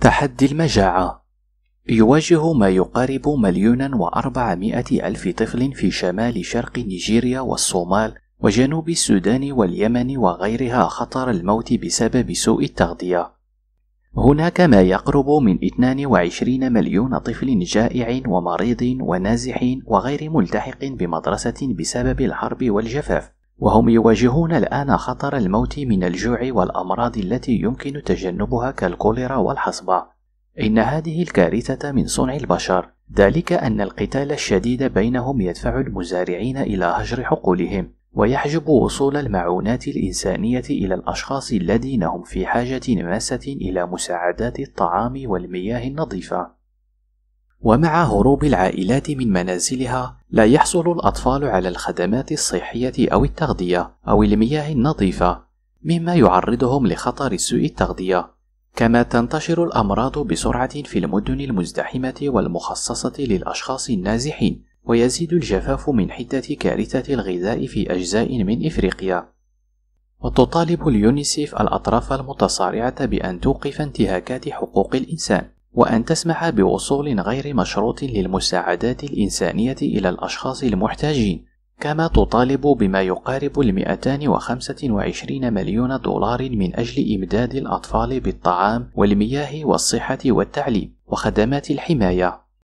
تحدي المجاعة يواجه ما يقارب مليون وأربعمائة ألف طفل في شمال شرق نيجيريا والصومال وجنوب السودان واليمن وغيرها خطر الموت بسبب سوء التغذية هناك ما يقرب من 22 مليون طفل جائع ومريض ونازح وغير ملتحق بمدرسة بسبب الحرب والجفاف وهم يواجهون الآن خطر الموت من الجوع والأمراض التي يمكن تجنبها كالكوليرا والحصبة. إن هذه الكارثة من صنع البشر، ذلك أن القتال الشديد بينهم يدفع المزارعين إلى هجر حقولهم، ويحجب وصول المعونات الإنسانية إلى الأشخاص الذين هم في حاجة ماسة إلى مساعدات الطعام والمياه النظيفة. ومع هروب العائلات من منازلها، لا يحصل الأطفال على الخدمات الصحية أو التغذية أو المياه النظيفة، مما يعرضهم لخطر سوء التغذية، كما تنتشر الأمراض بسرعة في المدن المزدحمة والمخصصة للأشخاص النازحين، ويزيد الجفاف من حدة كارثة الغذاء في أجزاء من إفريقيا. وتطالب اليونيسيف الأطراف المتصارعة بأن توقف انتهاكات حقوق الإنسان وأن تسمح بوصول غير مشروط للمساعدات الإنسانية إلى الأشخاص المحتاجين كما تطالب بما يقارب ال 225 مليون دولار من أجل إمداد الأطفال بالطعام والمياه والصحة والتعليم وخدمات الحماية